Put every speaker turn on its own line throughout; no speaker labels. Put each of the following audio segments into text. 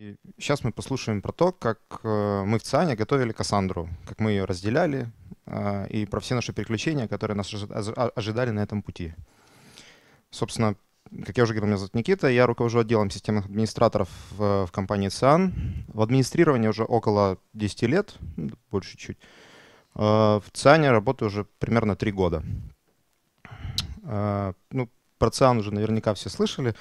И сейчас мы послушаем про то, как э, мы в ЦИАНе готовили Кассандру, как мы ее разделяли, э, и про все наши приключения, которые нас а, ожидали на этом пути. Собственно, как я уже говорил, меня зовут Никита, я руковожу отделом системных администраторов в, в компании ЦИАН. В администрировании уже около 10 лет, ну, больше чуть. Э, в ЦИАНе работаю уже примерно 3 года. Ну, про ЦИАН уже наверняка все слышали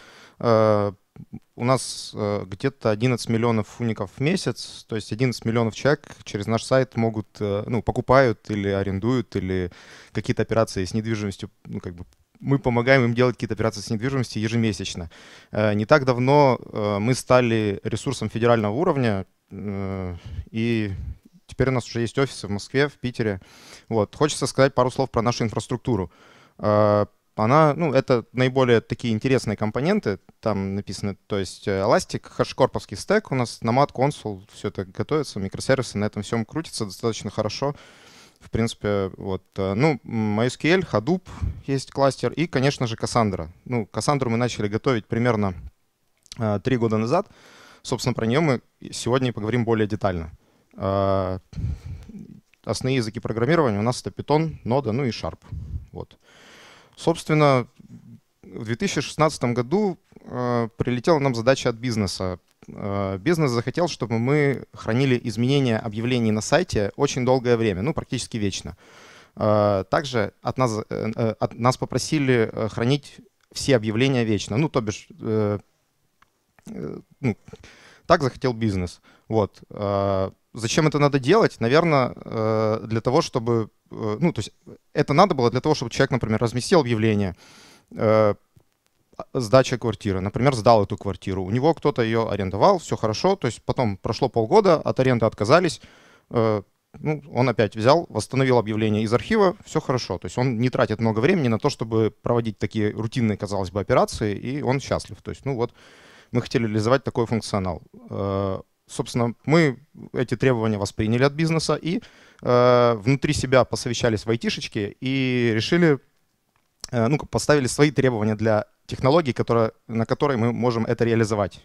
у нас э, где-то 11 миллионов уников в месяц, то есть 11 миллионов человек через наш сайт могут, э, ну, покупают или арендуют, или какие-то операции с недвижимостью, ну, как бы мы помогаем им делать какие-то операции с недвижимостью ежемесячно. Э, не так давно э, мы стали ресурсом федерального уровня, э, и теперь у нас уже есть офисы в Москве, в Питере. Вот. Хочется сказать пару слов про нашу инфраструктуру. Э, она, ну, это наиболее такие интересные компоненты, там написано, то есть э, Elastic, хэшкорповский стек у нас, Nomad, консул, все это готовится, микросервисы на этом всем крутится достаточно хорошо. В принципе, вот, э, ну, MySQL, Hadoop есть кластер и, конечно же, Cassandra. Ну, Cassandra мы начали готовить примерно э, три года назад. Собственно, про нее мы сегодня поговорим более детально. Основные языки программирования у нас это Python, Node, ну и Sharp. Вот. Uh, Собственно, в 2016 году э, прилетела нам задача от бизнеса. Э, бизнес захотел, чтобы мы хранили изменения объявлений на сайте очень долгое время, ну, практически вечно. Э, также от нас, э, э от нас попросили э, хранить все объявления вечно, ну, то бишь, э, э, ну, так захотел бизнес. Вот. Э, зачем это надо делать? Наверное, э, для того, чтобы... Э, ну, то есть это надо было для того, чтобы человек, например, разместил объявление, э, сдача квартиры. Например, сдал эту квартиру. У него кто-то ее арендовал, все хорошо. То есть потом прошло полгода, от аренды отказались. Ну, он опять взял, восстановил объявление из архива, все хорошо. То есть он не тратит много времени на то, чтобы проводить такие рутинные, казалось бы, операции, и он счастлив. То есть, ну вот, мы хотели реализовать такой функционал собственно, мы эти требования восприняли от бизнеса и э, внутри себя посовещались в айтишечке и решили, э, ну, поставили свои требования для технологий, которые, на которые мы можем это реализовать.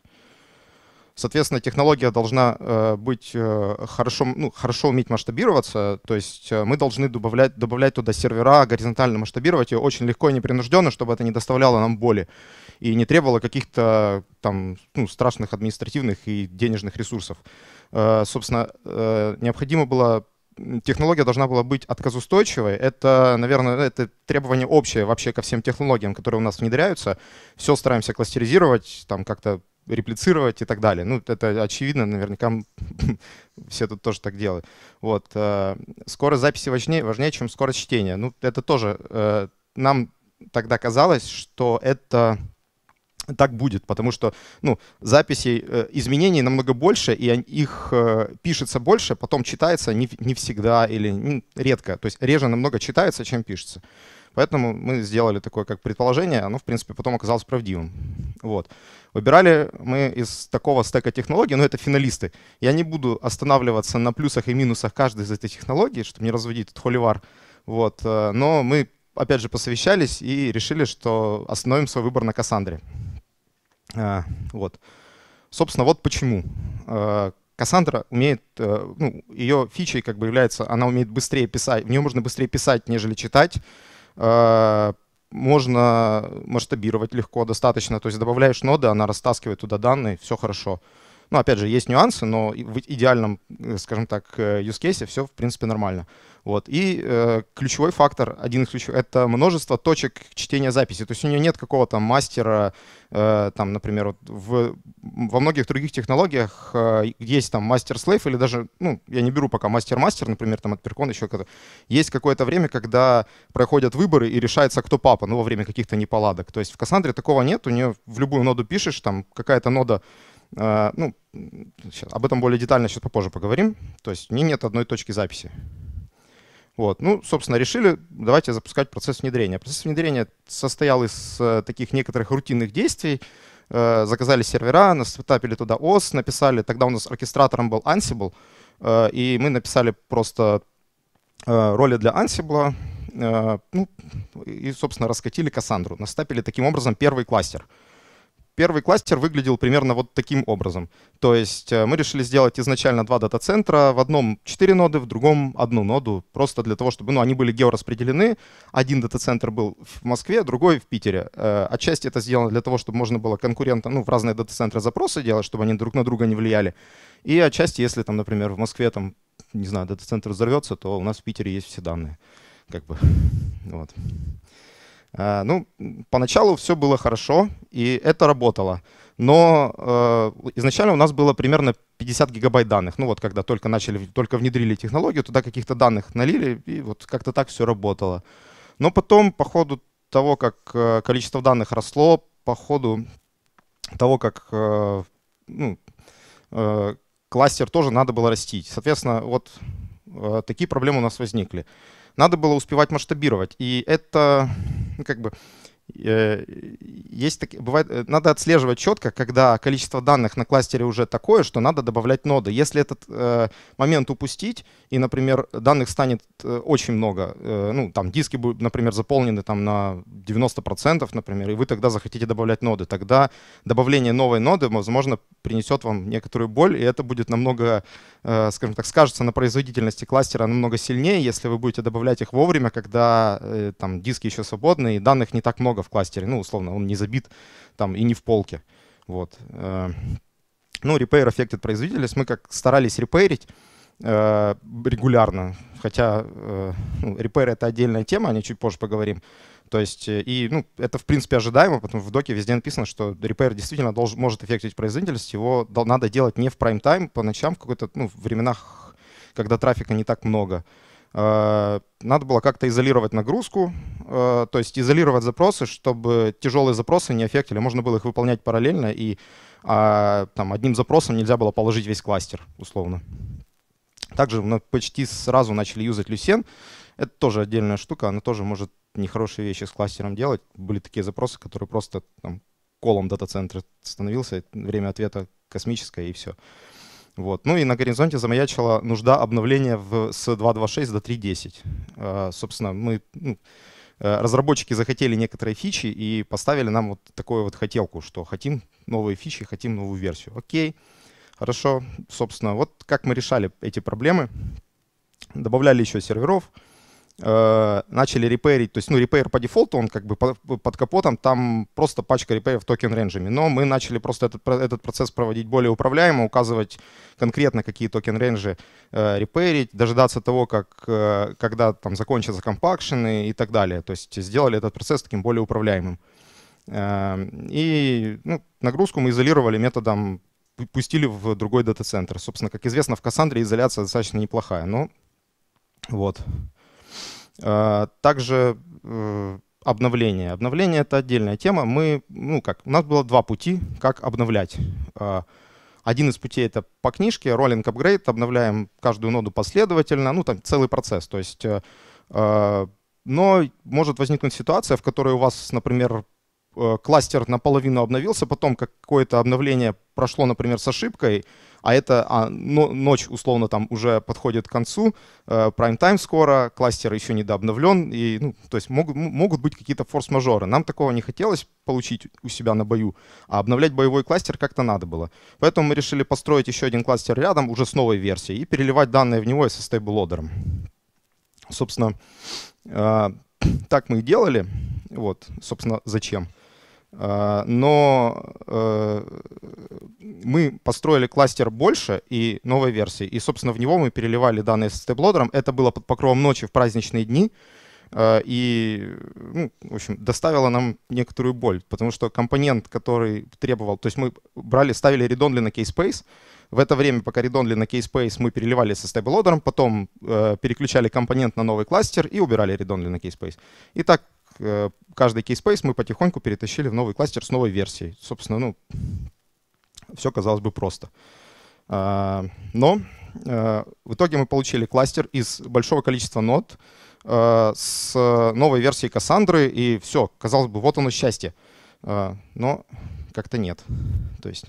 Соответственно, технология должна э, быть э, хорошо, ну, хорошо уметь масштабироваться, то есть э, мы должны добавлять, добавлять туда сервера, горизонтально масштабировать ее очень легко и непринужденно, чтобы это не доставляло нам боли и не требовало каких-то там ну, страшных административных и денежных ресурсов. Э, собственно, э, необходимо было технология должна была быть отказустойчивой. Это, наверное, это требование общее вообще ко всем технологиям, которые у нас внедряются. Все стараемся кластеризировать, там как-то реплицировать и так далее. Ну, это очевидно, наверняка все тут тоже так делают. Вот. Э, скорость записи важнее, важнее, чем скорость чтения. Ну, это тоже э, нам тогда казалось, что это так будет, потому что ну, записей э, изменений намного больше, и их пишется больше, потом читается не, не всегда или редко. То есть реже намного читается, чем пишется. Поэтому мы сделали такое как предположение, оно, в принципе, потом оказалось правдивым. Вот. Выбирали мы из такого стека технологий, но это финалисты. Я не буду останавливаться на плюсах и минусах каждой из этих технологий, чтобы не разводить этот холивар. Вот. Э, но мы, опять же, посовещались и решили, что остановим свой выбор на Кассандре. Э, вот. Собственно, вот почему. Э, Кассандра умеет, ну, ее фичей как бы является, она умеет быстрее писать, в нее можно быстрее писать, нежели читать. Э, можно масштабировать легко достаточно, то есть добавляешь ноды, она растаскивает туда данные, все хорошо. Ну, опять же, есть нюансы, но в идеальном, э, скажем так, э, use case все, в принципе, нормально. Вот. И э, ключевой фактор, один из ключевых, это множество точек чтения записи. То есть у нее нет какого-то мастера, э, там, например, вот в, во многих других технологиях э, есть там мастер-слейв или даже, ну, я не беру пока мастер-мастер, например, там от Перкон еще какой-то. Есть какое-то время, когда проходят выборы и решается, кто папа, ну, во время каких-то неполадок. То есть в Кассандре такого нет, у нее в любую ноду пишешь, там какая-то нода а, ну, сейчас, об этом более детально сейчас попозже поговорим. То есть у меня нет одной точки записи. Вот. Ну, собственно, решили, давайте запускать процесс внедрения. Процесс внедрения состоял из э, таких некоторых рутинных действий. Э, заказали сервера, настапили туда ОС, написали, тогда у нас оркестратором был Ansible, э, и мы написали просто роли для Ansible, ну, и, собственно, раскатили Кассандру. Настапили таким образом первый кластер — Первый кластер выглядел примерно вот таким образом. То есть э, мы решили сделать изначально два дата-центра, в одном 4 ноды, в другом одну ноду, просто для того, чтобы ну, они были геораспределены. Один дата-центр был в Москве, другой в Питере. Э, отчасти это сделано для того, чтобы можно было конкурентам ну, в разные дата-центры запросы делать, чтобы они друг на друга не влияли. И отчасти, если там, например, в Москве там, не знаю, дата-центр взорвется, то у нас в Питере есть все данные. Как бы, вот. Э, ну, поначалу все было хорошо, и это работало. Но э, изначально у нас было примерно 50 гигабайт данных. Ну вот когда только начали, только внедрили технологию, туда каких-то данных налили, и вот как-то так все работало. Но потом по ходу того, как э, количество данных росло, по ходу того, как э, ну, э, кластер тоже надо было растить. Соответственно, вот э, такие проблемы у нас возникли. Надо было успевать масштабировать. И это как бы Э, есть такие, бывает, э, надо отслеживать четко, когда количество данных на кластере уже такое, что надо добавлять ноды. Если этот э, момент упустить, и, например, данных станет э, очень много, э, ну, там диски будут, например, заполнены там на 90%, например, и вы тогда захотите добавлять ноды, тогда добавление новой ноды, возможно, принесет вам некоторую боль, и это будет намного, э, скажем так, скажется на производительности кластера намного сильнее, если вы будете добавлять их вовремя, когда э, там диски еще свободны, и данных не так много много в кластере, ну, условно, он не забит там и не в полке. Вот. Э, ну, repair affected производительность. Мы как старались репейрить э, регулярно, хотя репейр э, ну, это отдельная тема, о ней чуть позже поговорим. То есть, и, ну, это, в принципе, ожидаемо, потому что в доке везде написано, что репейр действительно должен, может эффектить производительность, его надо делать не в прайм-тайм, по ночам, в какой-то, ну, в временах, когда трафика не так много. Э, надо было как-то изолировать нагрузку, э, то есть изолировать запросы, чтобы тяжелые запросы не аффектили. Можно было их выполнять параллельно, и а, там, одним запросом нельзя было положить весь кластер, условно. Также мы почти сразу начали юзать Люсен. Это тоже отдельная штука, она тоже может нехорошие вещи с кластером делать. Были такие запросы, которые просто там, колом дата-центра становился, время ответа космическое и все. Uh, вот. Ну и на горизонте замаячила нужда обновления в, с 2.2.6 до 3.10. А, собственно, мы, ну, э, разработчики захотели некоторые фичи и поставили нам вот такую вот хотелку, что хотим новые фичи, хотим новую версию. Окей, хорошо. Собственно, вот как мы решали эти проблемы. Добавляли еще серверов, Э, начали репейрить, то есть, ну, репейр по дефолту, он как бы под, под капотом, там просто пачка репейров токен ренджами, Но мы начали просто этот, этот процесс проводить более управляемо, указывать конкретно, какие токен рейнджи э, репейрить, дожидаться того, как, э, когда там закончатся компакшены и так далее. То есть сделали этот процесс таким более управляемым. Э, и ну, нагрузку мы изолировали методом пустили в другой дата-центр. Собственно, как известно, в Кассандре изоляция достаточно неплохая. Но вот. А, также э, обновление. Обновление — это отдельная тема. Мы, ну как, у нас было два пути, как обновлять. А, один из путей — это по книжке, rolling upgrade, обновляем каждую ноду последовательно, ну там целый процесс. То есть э, э, но может возникнуть ситуация, в которой у вас, например, Э, кластер наполовину обновился, потом какое-то обновление прошло, например, с ошибкой, а это а, но, ночь, условно, там уже подходит к концу, prime э, time скоро, кластер еще не дообновлен, и, ну, то есть могут, могут быть какие-то форс-мажоры. Нам такого не хотелось получить у себя на бою, а обновлять боевой кластер как-то надо было. Поэтому мы решили построить еще один кластер рядом, уже с новой версией, и переливать данные в него и со стейблодером. Собственно, э, так мы и делали. Вот, собственно, зачем. А, но э, мы построили кластер больше и новой версии. И, собственно, в него мы переливали данные с степлодером. Это было под покровом ночи в праздничные дни. А, и, ну, в общем, доставило нам некоторую боль, потому что компонент, который требовал... То есть мы брали, ставили редонли на кейспейс, в это время, пока редонли на кейспейс, мы переливали со стейблодером, потом э, переключали компонент на новый кластер и убирали редонли на кейспейс. И так Э, каждый кейспейс мы потихоньку перетащили в новый кластер с новой версией. Собственно, ну, все казалось бы просто. А, но э, в итоге мы получили кластер из большого количества нод э, с новой версией Кассандры, и все, казалось бы, вот оно счастье. А, но как-то нет. То есть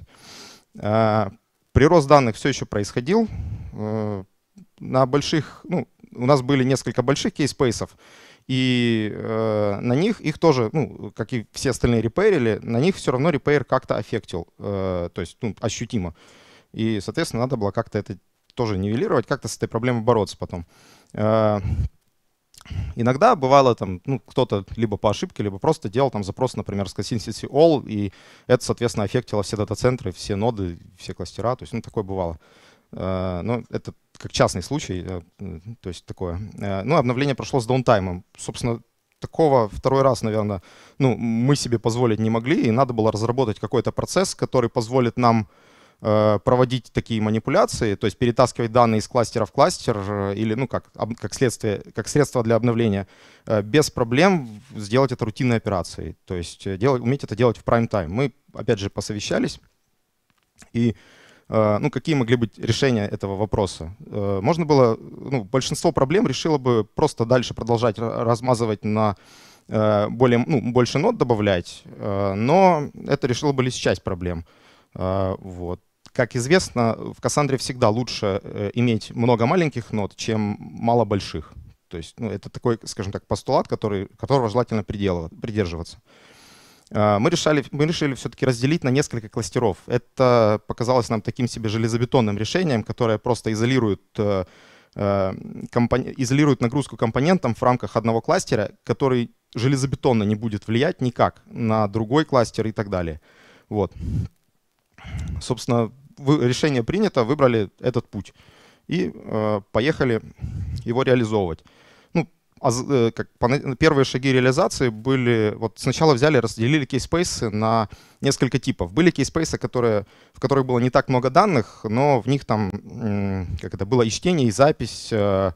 а, прирост данных все еще происходил. На больших, ну, у нас были несколько больших кейспейсов и э, на них их тоже, ну, как и все остальные репейрили, на них все равно репейр как-то аффектил, э, то есть ну, ощутимо. И, соответственно, надо было как-то это тоже нивелировать, как-то с этой проблемой бороться потом. Э, иногда бывало там, ну, кто-то либо по ошибке, либо просто делал там запрос, например, с consistency all, и это, соответственно, аффектило все дата-центры, все ноды, все кластера, то есть, ну, такое бывало. Э, но это как частный случай, э, то есть такое. Э, ну, обновление прошло с даунтаймом. Собственно, такого второй раз, наверное, ну, мы себе позволить не могли, и надо было разработать какой-то процесс, который позволит нам проводить такие манипуляции, то есть перетаскивать данные из кластера в кластер или ну, как, как, следствие, как средство для обновления, без проблем сделать это рутинной операцией, то есть делать, уметь это делать в прайм-тайм. Мы, опять же, посовещались, и Э, ну, какие могли быть решения этого вопроса? Э, можно было, ну, большинство проблем решило бы просто дальше продолжать размазывать на э, более, ну, больше нот добавлять, но это решило бы лишь часть проблем. Вот. Как известно, в Кассандре всегда лучше иметь много маленьких нот, чем мало больших. То есть ну, это такой, скажем так, постулат, который, которого желательно придерживаться. А, мы решали, мы решили все-таки разделить на несколько кластеров. Это показалось нам таким себе железобетонным решением, которое просто изолирует, э, э, компон... изолирует нагрузку компонентам в рамках одного кластера, который железобетонно не будет влиять никак на другой кластер и так далее. Вот. Собственно, решение принято, выбрали этот путь и э, поехали его реализовывать. А э, как, первые шаги реализации были, вот сначала взяли, разделили кейспейсы на несколько типов. Были кейспейсы, которые, в которых было не так много данных, но в них там, как это, было и чтение, и запись э,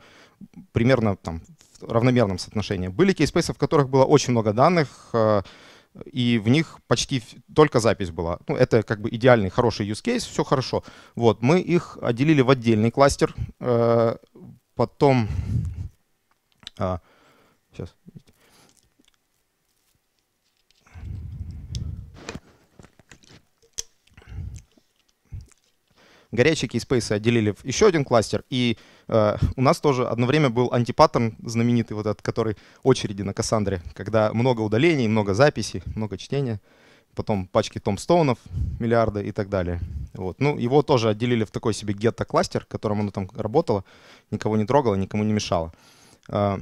примерно там в равномерном соотношении. Были кейспейсы, в которых было очень много данных, э, и в них почти только запись была. Ну, это как бы идеальный, хороший use case, все хорошо. Вот, мы их отделили в отдельный кластер, потом а, сейчас. Горячие кейспейсы отделили в еще один кластер, и э, у нас тоже одно время был антипаттерн знаменитый, вот этот, который очереди на Кассандре, когда много удалений, много записей, много чтения потом пачки томстоунов, миллиарды и так далее. Вот. Ну, его тоже отделили в такой себе гетто-кластер, которым оно там работало, никого не трогало, никому не мешало. А,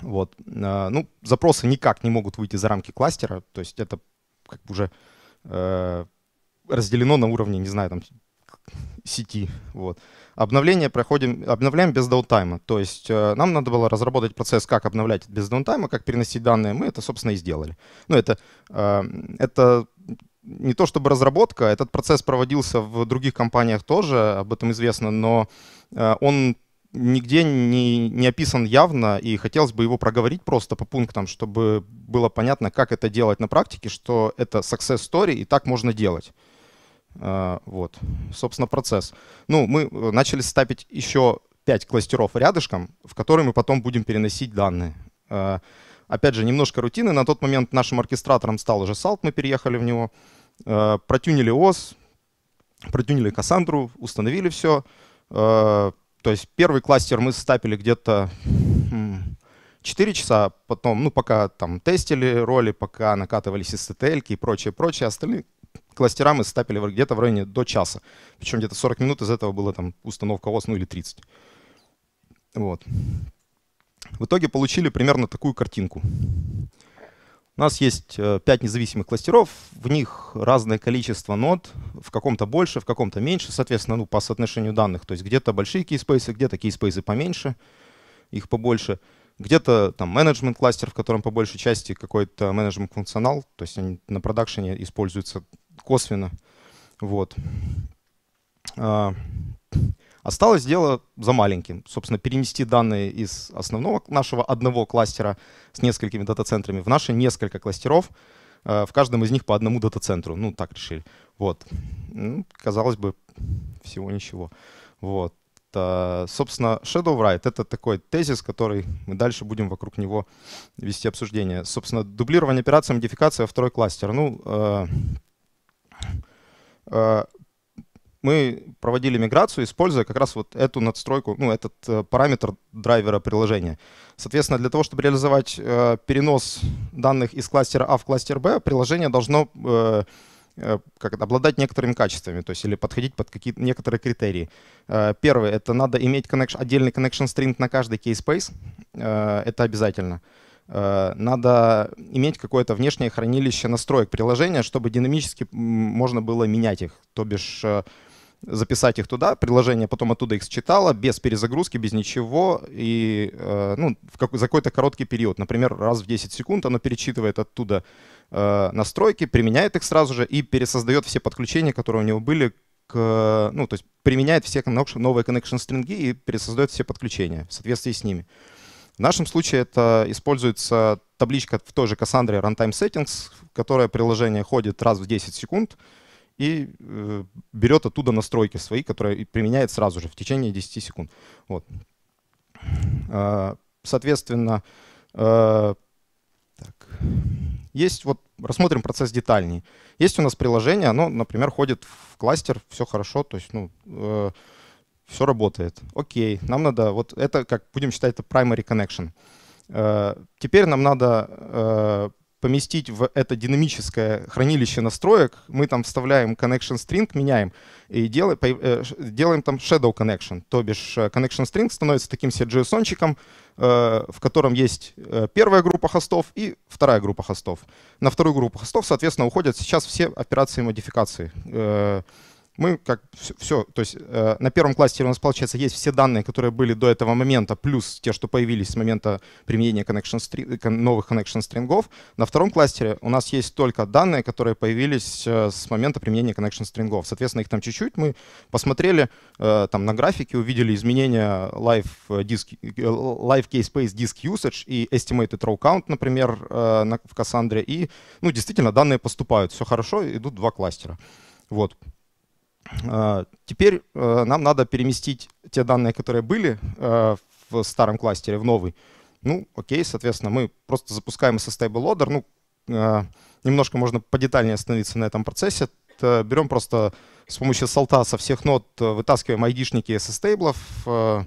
вот. А, ну, запросы никак не могут выйти за рамки кластера, то есть это как бы уже э, разделено на уровне, не знаю, там, сети. Вот. Обновление проходим, обновляем без даунтайма. То есть э, нам надо было разработать процесс, как обновлять без даунтайма, как переносить данные. Мы это, собственно, и сделали. Но ну, это, э, это не то чтобы разработка, этот процесс проводился в других компаниях тоже, об этом известно, но э, он нигде не, не описан явно, и хотелось бы его проговорить просто по пунктам, чтобы было понятно, как это делать на практике, что это success story, и так можно делать. А, вот, собственно, процесс. Ну, мы э, начали стапить еще 5 кластеров рядышком, в которые мы потом будем переносить данные. А, опять же, немножко рутины. На тот момент нашим оркестратором стал уже Salt, мы переехали в него. А, протюнили OS, протюнили Cassandra, установили все то есть первый кластер мы стапили где-то 4 часа, потом, ну, пока там тестили роли, пока накатывались STL и прочее, прочее, остальные кластера мы стапили где-то в районе до часа. Причем где-то 40 минут из этого было там установка ОС, ну или 30. Вот. В итоге получили примерно такую картинку. У нас есть 5 э, независимых кластеров, в них разное количество нод, в каком-то больше, в каком-то меньше, соответственно, ну, по соотношению данных. То есть где-то большие кейспейсы, где-то кейспейсы поменьше, их побольше. Где-то там менеджмент кластер, в котором по большей части какой-то менеджмент функционал, то есть они на продакшене используются косвенно. Вот. А, Осталось дело за маленьким. Собственно, перенести данные из основного нашего одного кластера с несколькими дата-центрами в наши несколько кластеров, э, в каждом из них по одному дата-центру. Ну, так решили. Вот. Ну, казалось бы, всего ничего. Вот. Э, собственно, Shadow Write — это такой тезис, который мы дальше будем вокруг него вести обсуждение. Собственно, дублирование операции, модификация, второй кластер. Ну, э, э мы проводили миграцию, используя как раз вот эту надстройку, ну, этот э, параметр драйвера приложения. Соответственно, для того, чтобы реализовать э, перенос данных из кластера А в кластер Б, приложение должно э, э как обладать некоторыми качествами, то есть или подходить под какие-то некоторые критерии. Э, первое — это надо иметь connection, отдельный connection string на каждый case space, э, это обязательно. Надо иметь какое-то внешнее хранилище настроек приложения, чтобы динамически можно было менять их, то бишь записать их туда, приложение потом оттуда их считало без перезагрузки, без ничего, и э, ну, в как, за какой-то короткий период, например, раз в 10 секунд оно перечитывает оттуда э, настройки, применяет их сразу же и пересоздает все подключения, которые у него были, к, ну, то есть применяет все новые connection стринги и пересоздает все подключения в соответствии с ними. В нашем случае это используется табличка в той же Cassandra Runtime Settings, в которое приложение ходит раз в 10 секунд, и э, берет оттуда настройки свои, которые применяет сразу же в течение 10 секунд. Вот. А, соответственно, э, так. есть вот рассмотрим процесс детальней. Есть у нас приложение, оно, например, ходит в кластер, все хорошо, то есть ну, э, все работает. Окей, нам надо, вот это, как будем считать, это primary connection. Э, теперь нам надо э, поместить в это динамическое хранилище настроек, мы там вставляем connection string, меняем, и делаем, э, делаем там shadow connection, то бишь э, connection string становится таким CGS-ончиком, э, в котором есть первая группа хостов и вторая группа хостов. На вторую группу хостов, соответственно, уходят сейчас все операции модификации мы как все, все то есть э, на первом кластере у нас, получается, есть все данные, которые были до этого момента, плюс те, что появились с момента применения connection string, новых connection стрингов. На втором кластере у нас есть только данные, которые появились э, с момента применения connection стрингов. Соответственно, их там чуть-чуть. Мы посмотрели э, там на графике, увидели изменения live, э, э, live case space disk usage и estimated row count, например, э, на, в Cassandra. И ну, действительно данные поступают. Все хорошо, идут два кластера. Вот. А, теперь э, нам надо переместить те данные, которые были э, в старом кластере, в новый. Ну, окей, соответственно, мы просто запускаем SSTable Loader. Ну, э, немножко можно подетальнее остановиться на этом процессе. Берем просто с помощью солта со всех нод, вытаскиваем айдишники SSTable,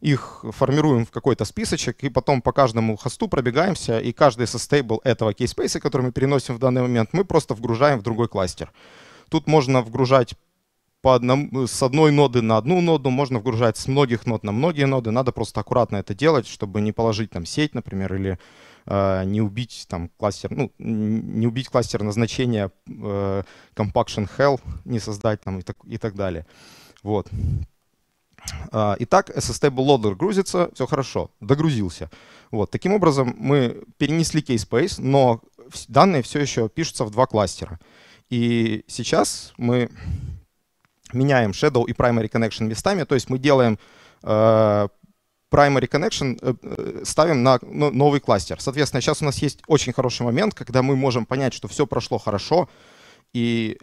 их формируем в какой-то списочек, и потом по каждому хосту пробегаемся, и каждый SSTable этого кейспейса, который мы переносим в данный момент, мы просто вгружаем в другой кластер. Тут можно вгружать по одному, с одной ноды на одну ноду, можно вгружать с многих нод на многие ноды. Надо просто аккуратно это делать, чтобы не положить там сеть, например, или э, не убить там кластер, ну, не убить кластер назначения э, compaction hell, не создать там и так, и так далее. Вот. А, итак, SSTable Loader грузится, все хорошо, догрузился. Вот. Таким образом, мы перенесли кейспейс, но данные все еще пишутся в два кластера. И сейчас мы меняем shadow и primary connection местами, то есть мы делаем э, primary connection, э, э, ставим на ну, новый кластер. Соответственно, сейчас у нас есть очень хороший момент, когда мы можем понять, что все прошло хорошо, и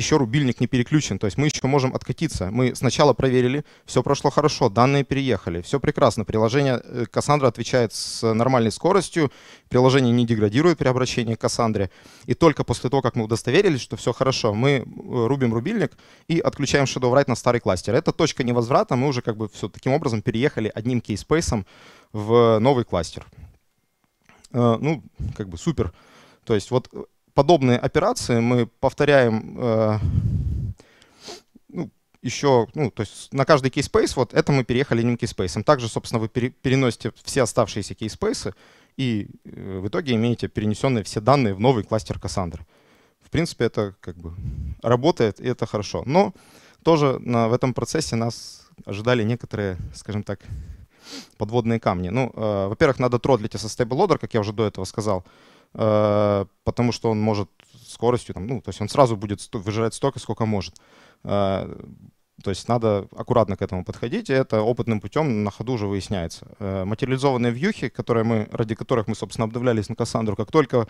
еще рубильник не переключен, то есть мы еще можем откатиться. Мы сначала проверили, все прошло хорошо, данные переехали, все прекрасно, приложение Cassandra э, отвечает с нормальной скоростью, приложение не деградирует при обращении к Cassandra, и только после того, как мы удостоверились, что все хорошо, мы э, рубим рубильник и отключаем Shadow Write на старый кластер. Это точка невозврата, мы уже как бы все таким образом переехали одним кейспейсом в новый кластер. Э, ну, как бы супер. То есть вот подобные операции мы повторяем э, ну, еще, ну, то есть на каждый кейспейс, вот это мы переехали одним кейспейсом. Также, собственно, вы переносите все оставшиеся кейспейсы и э, в итоге имеете перенесенные все данные в новый кластер Cassandra. В принципе, это как бы работает, и это хорошо. Но тоже на, в этом процессе нас ожидали некоторые, скажем так, подводные камни. Ну, э, во-первых, надо тродлить со стейблодер, как я уже до этого сказал. Э, потому что он может скоростью, там, ну, то есть он сразу будет выжирать столько, сколько может. Э, то есть надо аккуратно к этому подходить, и это опытным путем на ходу уже выясняется. Э, материализованные вьюхи, которые мы, ради которых мы, собственно, обновлялись на Кассандру, как только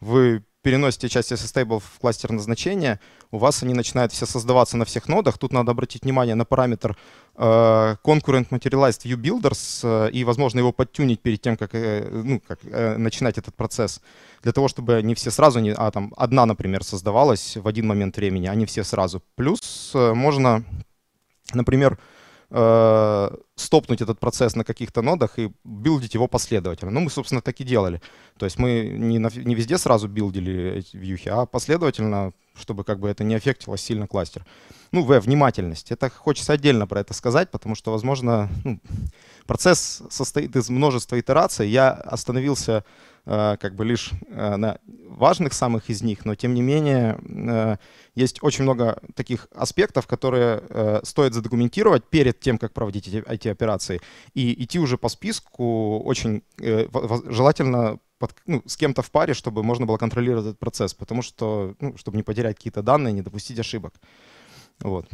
вы переносите часть SSTable в кластер назначения, у вас они начинают все создаваться на всех нодах. Тут надо обратить внимание на параметр Э, Concurrent Materialized View Builders э, и, возможно, его подтюнить перед тем, как, э, ну, как начинать этот процесс, для того, чтобы не все сразу, не, а там одна, например, создавалась в один момент времени, а не все сразу. Плюс можно, например, стопнуть этот процесс на каких-то нодах и билдить его последовательно. Ну, мы, собственно, так и делали. То есть мы не, на, не везде сразу билдили эти вьюхи, а последовательно, чтобы как бы это не аффектило сильно кластер ну, В, внимательность. Это хочется отдельно про это сказать, потому что, возможно, ну, процесс состоит из множества итераций. Я остановился э, как бы лишь э, на важных самых из них, но тем не менее э, есть очень много таких аспектов, которые э, стоит задокументировать перед тем, как проводить эти, эти операции. И идти уже по списку очень э, желательно под, ну, с кем-то в паре, чтобы можно было контролировать этот процесс, потому что, ну, чтобы не потерять какие-то данные, не допустить ошибок. Вот.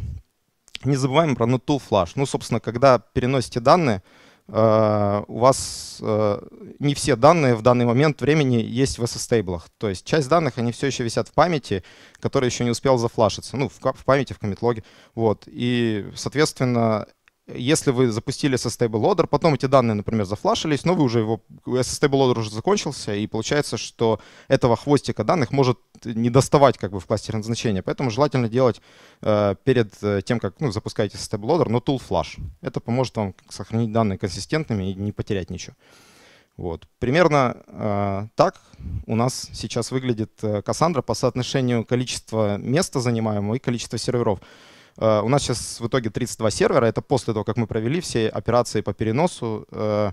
Не забываем про Nutul Flash. Ну, собственно, когда переносите данные, э, у вас э, не все данные в данный момент времени есть в SS-стейблах. То есть часть данных, они все еще висят в памяти, которая еще не успела зафлашиться. Ну, в памяти, в комитлоге. Вот. И, соответственно, если вы запустили со StableLoader, потом эти данные, например, зафлашились, но вы уже его, StableLoader уже закончился, и получается, что этого хвостика данных может не доставать как бы в кластере назначения. Поэтому желательно делать э, перед э, тем, как ну, запускаете StableLoader, но tool flash. Это поможет вам сохранить данные консистентными и не потерять ничего. Вот. Примерно э, так у нас сейчас выглядит э, Cassandra по соотношению количества места занимаемого и количества серверов. Э, у нас сейчас в итоге 32 сервера. Это после того, как мы провели все операции по переносу. Э,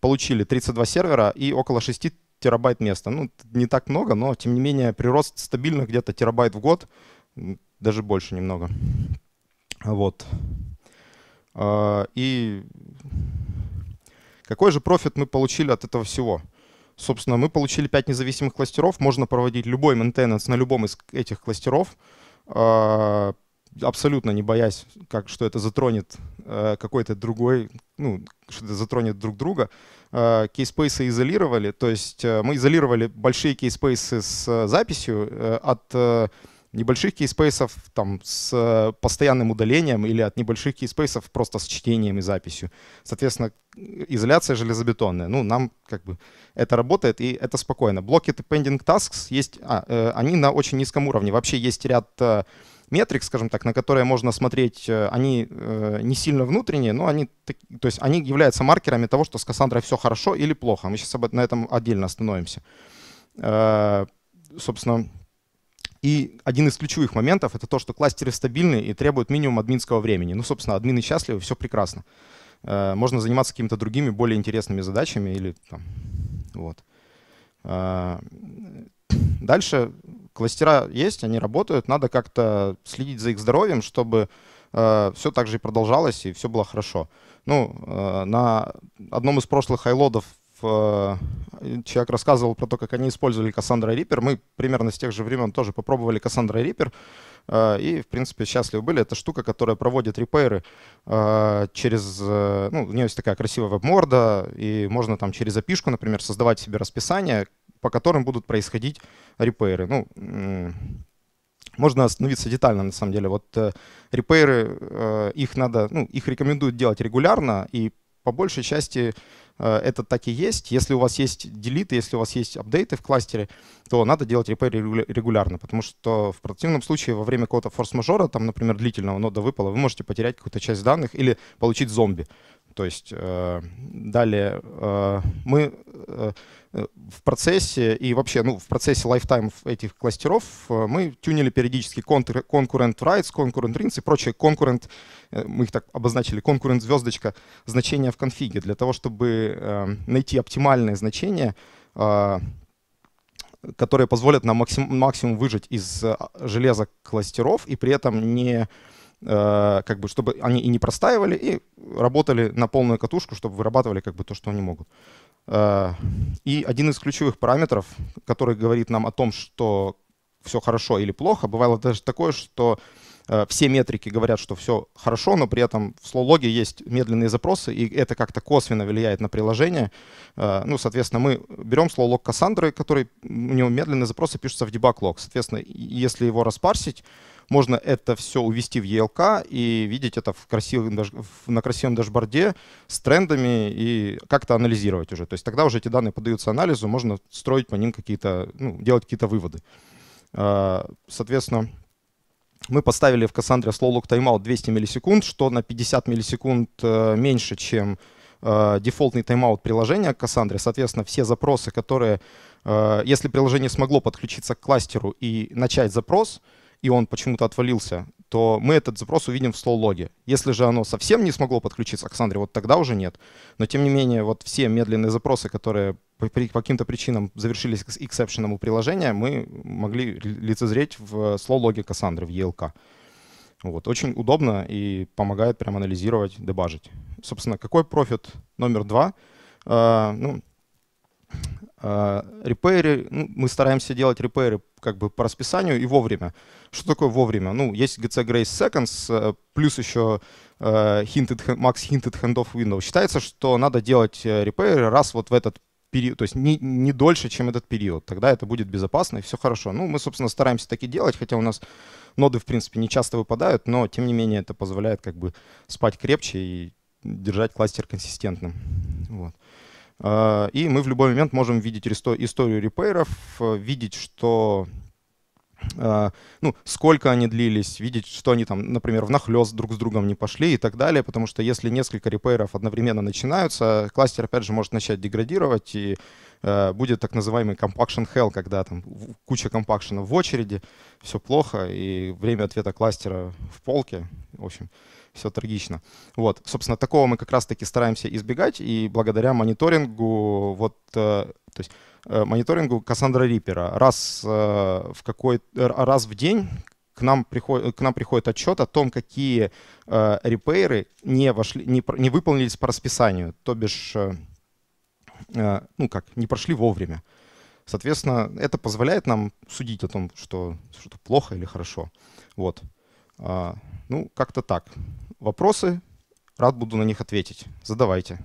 получили 32 сервера и около 6 терабайт места. Ну, не так много, но тем не менее прирост стабильно где-то терабайт в год, даже больше немного. Вот. Э, и какой же профит мы получили от этого всего? Собственно, мы получили 5 независимых кластеров. Можно проводить любой ментенанс на любом из этих кластеров абсолютно не боясь, как, что это затронет э, какой-то другой, ну, что это затронет друг друга. Э, кейспейсы изолировали, то есть э, мы изолировали большие кейспейсы с э, записью э, от э, небольших кейспейсов там, с э, постоянным удалением или от небольших кейспейсов просто с чтением и записью. Соответственно, изоляция железобетонная. Ну, нам как бы это работает, и это спокойно. Блоки pending tasks есть, а, э, они на очень низком уровне. Вообще есть ряд... Э, метрик, скажем так, на которые можно смотреть, э, они э, не сильно внутренние, но они, то есть они являются маркерами того, что с Кассандрой все хорошо или плохо. Мы сейчас об, на этом отдельно остановимся. Э, собственно, и один из ключевых моментов — это то, что кластеры стабильны и требуют минимум админского времени. Ну, собственно, админы счастливы, все прекрасно. Можно заниматься какими-то другими, более интересными задачами или там, вот. Дальше кластера есть, они работают, надо как-то следить за их здоровьем, чтобы э, все так же и продолжалось, и все было хорошо. Ну, э, на одном из прошлых хайлодов э, человек рассказывал про то, как они использовали Cassandra Reaper. Мы примерно с тех же времен тоже попробовали Cassandra Reaper. Э, и, в принципе, счастливы были. Это штука, которая проводит репейры э, через... Э, ну, у нее есть такая красивая веб-морда, и можно там через опишку, например, создавать себе расписание, по которым будут происходить репейры. Ну, можно остановиться детально, на самом деле. Вот э, репейры, э, их надо, ну, их рекомендуют делать регулярно, и по большей части э, это так и есть. Если у вас есть делиты, если у вас есть апдейты в кластере, то надо делать репейры регулярно, потому что в противном случае во время какого-то форс-мажора, там, например, длительного нода выпала, вы можете потерять какую-то часть данных или получить зомби. То есть э, далее э, мы э, в процессе и вообще ну, в процессе лайфтаймов этих кластеров мы тюнили периодически конкурент concurrent rights, concurrent rings и прочее concurrent, мы их так обозначили, конкурент звездочка, значения в конфиге для того, чтобы найти оптимальное значение которые позволят нам максимум выжить из железа кластеров и при этом не Э, как бы, чтобы они и не простаивали, и работали на полную катушку, чтобы вырабатывали как бы то, что они могут. Э, и один из ключевых параметров, который говорит нам о том, что все хорошо или плохо, бывало даже такое, что э, все метрики говорят, что все хорошо, но при этом в слоу-логе есть медленные запросы, и это как-то косвенно влияет на приложение. Ну, соответственно, мы берем слоу-лог Кассандры, который, у него медленные запросы пишутся в debug-лог. Соответственно, если его распарсить, можно это все увести в ELK и видеть это в красивом, на красивом дашборде с трендами и как-то анализировать уже. То есть тогда уже эти данные поддаются анализу, можно строить по ним какие-то, ну, делать какие-то выводы. А, соответственно, мы поставили в Cassandra Slow Look Timeout 200 миллисекунд, что на 50 миллисекунд э, меньше, чем э, дефолтный тайм-аут приложения к Cassandra. Соответственно, все запросы, которые, э, если приложение смогло подключиться к кластеру и начать запрос, и он почему-то отвалился, то мы этот запрос увидим в слоу-логе. Если же оно совсем не смогло подключиться к Сандре, вот тогда уже нет. Но тем не менее, вот все медленные запросы, которые по, по каким-то причинам завершились с эксепшеном у приложения, мы могли лицезреть в слоу-логе Кассандры, в ELK. Вот. Очень удобно и помогает прям анализировать, дебажить. Собственно, какой профит номер два? Э, ну, а, репейры, ну, мы стараемся делать репейры как бы по расписанию и вовремя. Что такое вовремя? Ну, есть GC Grace Seconds, э, плюс еще э, hinted, Max Hinted Handoff Window. Считается, что надо делать э, репейры раз вот в этот период, то есть не, не дольше, чем этот период. Тогда это будет безопасно и все хорошо. Ну, мы, собственно, стараемся таки делать, хотя у нас ноды, в принципе, не часто выпадают, но, тем не менее, это позволяет как бы спать крепче и держать кластер консистентным. Вот. А, и мы в любой момент можем видеть историю репейров, э, видеть, что а, ну, сколько они длились, видеть, что они там, например, в нахлест друг с другом не пошли и так далее, потому что если несколько репейров одновременно начинаются, кластер, опять же, может начать деградировать, и э, будет так называемый compaction hell, когда там куча компакшенов в очереди, все плохо, и время ответа кластера в полке, в общем, э, все трагично. Вот, собственно, такого мы как раз-таки стараемся избегать, и благодаря мониторингу, вот, э, то есть э, мониторингу Кассандра Рипера, раз э, в какой, раз в день к нам, приходит, к нам приходит отчет о том, какие э, репейры не, вошли, не, не выполнились по расписанию, то бишь, э, ну как, не прошли вовремя. Соответственно, это позволяет нам судить о том, что что-то плохо или хорошо. Вот. А, ну, как-то так. Вопросы? Рад буду на них ответить. Задавайте.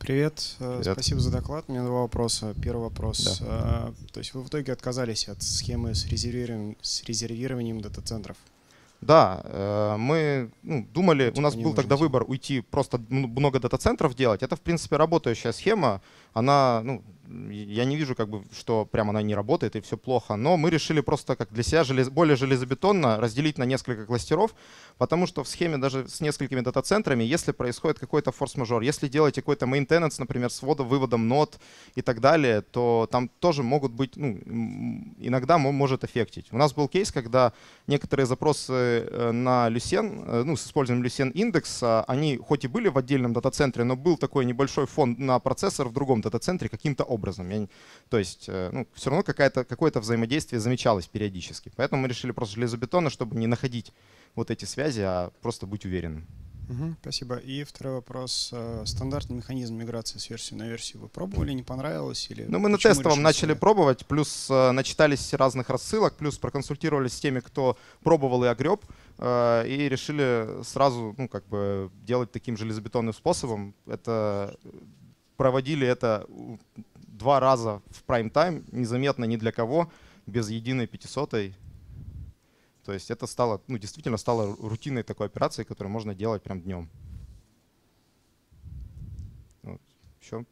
Привет. Э, Привет. Спасибо за доклад. У меня два вопроса. Первый вопрос. Да. А, то есть вы в итоге отказались от схемы с резервированием, с резервированием дата-центров? Да, э, мы ну, думали, у нас был тогда выбор уйти просто много дата-центров делать. Это, в принципе, работающая схема она, ну, я не вижу, как бы, что прям она не работает и все плохо, но мы решили просто как для себя желез, более железобетонно разделить на несколько кластеров, потому что в схеме даже с несколькими дата-центрами, если происходит какой-то форс-мажор, если делаете какой-то maintenance, например, с вводом, выводом нот и так далее, то там тоже могут быть, ну, иногда может эффектить. У нас был кейс, когда некоторые запросы э, на Lucene, э, ну, с использованием Lucene индекса, они хоть и были в отдельном дата-центре, но был такой небольшой фон на процессор в другом этом дата-центре каким-то образом. Я, то есть э, ну, все равно какое-то взаимодействие замечалось периодически. Поэтому мы решили просто железобетона, чтобы не находить вот эти связи, а просто быть уверенным. Угу, спасибо. И второй вопрос. Э, стандартный механизм миграции с версии на версию вы пробовали, не понравилось? Или ну, мы на тестовом начали себя? пробовать, плюс э, начитались разных рассылок, плюс проконсультировались с теми, кто пробовал и огреб, и решили сразу ну, как бы делать таким железобетонным способом. Это проводили это два раза в прайм-тайм, незаметно ни для кого, без единой пятисотой То есть это стало, ну, действительно стало рутинной такой операцией, которую можно делать прям днем. Вот. Еще.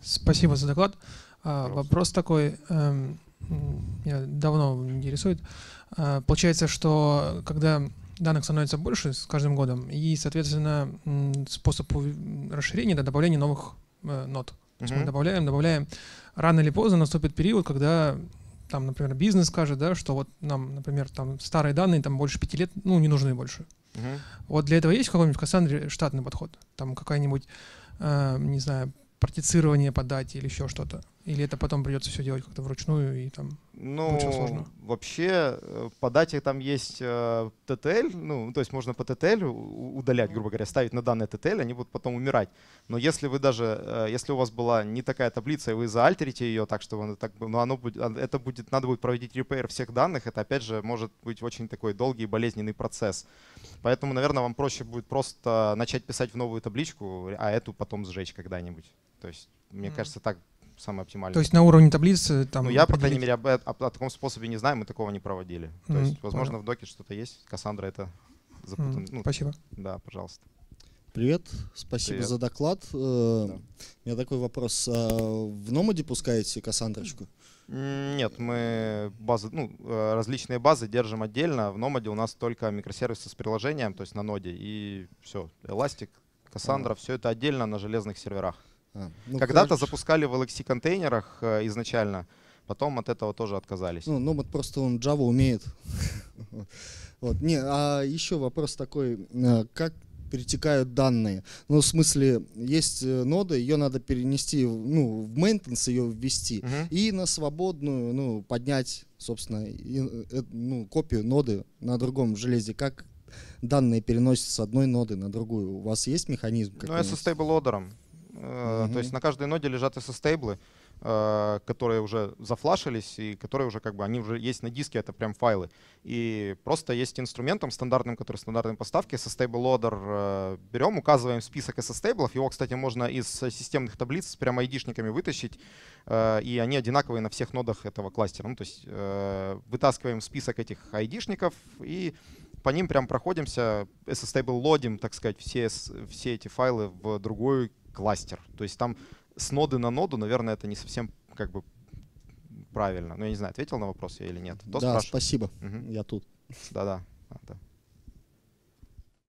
Спасибо за доклад. Вопрос, а, Вопрос такой, меня эм, давно интересует. А, получается, что когда данных становится больше с каждым годом, и, соответственно, способ расширения это добавление новых э, нот. То есть mm-hmm. мы добавляем, добавляем. Рано или поздно наступит период, когда там, например, бизнес скажет, да, что вот нам, например, там старые данные там больше пяти лет, ну, не нужны больше. Uh-huh. Вот для этого есть какой-нибудь в Кассандре штатный подход? Там какая-нибудь, э, не знаю, партицирование по дате или еще что-то? Или это потом придется все делать как-то вручную и там ну, сложно? вообще э, по дате там есть э, TTL, ну, то есть можно по TTL удалять, грубо говоря, ставить на данные TTL, они будут потом умирать. Но если вы даже, э, если у вас была не такая таблица, и вы заальтерите ее так, что он, так, ну, оно будет, а, это будет, надо будет проводить репейр всех данных, это опять же может быть очень такой долгий и болезненный процесс. Поэтому, наверное, вам проще будет просто начать писать в новую табличку, а эту потом сжечь когда-нибудь. То есть, мне mm кажется, так самый оптимальный. То есть на уровне таблицы там. Ну, я, по крайней мере, об, э, о, о таком способе не знаю, мы такого не проводили. То mm, есть, возможно, понял. в доке что-то есть. Кассандра это запутан. Mm, ну, спасибо. Да, пожалуйста. Привет, спасибо Привет. за доклад. Э, да. У меня такой вопрос. А в Номаде пускаете Кассандрочку? Нет, мы базы, ну, э, различные базы держим отдельно. В Номаде у нас только микросервисы с приложением, то есть на ноде, и все. Эластик, Кассандра, а. все это отдельно на железных серверах. А, ну, Когда-то же... запускали в LXC контейнерах э, изначально, потом от этого тоже отказались. Ну, ну вот просто он Java умеет. вот. Не, а еще вопрос такой, э, как перетекают данные. Ну, в смысле, есть э, нода, ее надо перенести, ну, в maintenance ее ввести uh-huh. и на свободную, ну, поднять, собственно, и, э, ну, копию ноды на другом железе. Как данные переносятся с одной ноды на другую? У вас есть механизм? Ну, я со стейбл-одером. Mm-hmm. То есть на каждой ноде лежат стейблы, э, которые уже зафлашились и которые уже как бы они уже есть на диске, это прям файлы. И просто есть инструментом стандартным, который стандартной поставки, SSTable Loader берем, указываем список стейблов Его, кстати, можно из э, системных таблиц прямо ID-шниками вытащить, и они одинаковые на всех нодах этого кластера. Ну, то есть вытаскиваем список этих ID-шников и по ним прям проходимся, SSTable лодим, так сказать, все, все эти файлы в другую кластер. То есть там с ноды на ноду, наверное, это не совсем как бы правильно. но ну, я не знаю, ответил на вопрос я или нет. Кто да, спрашивает? спасибо. Угу. Я тут. Да-да. А, да.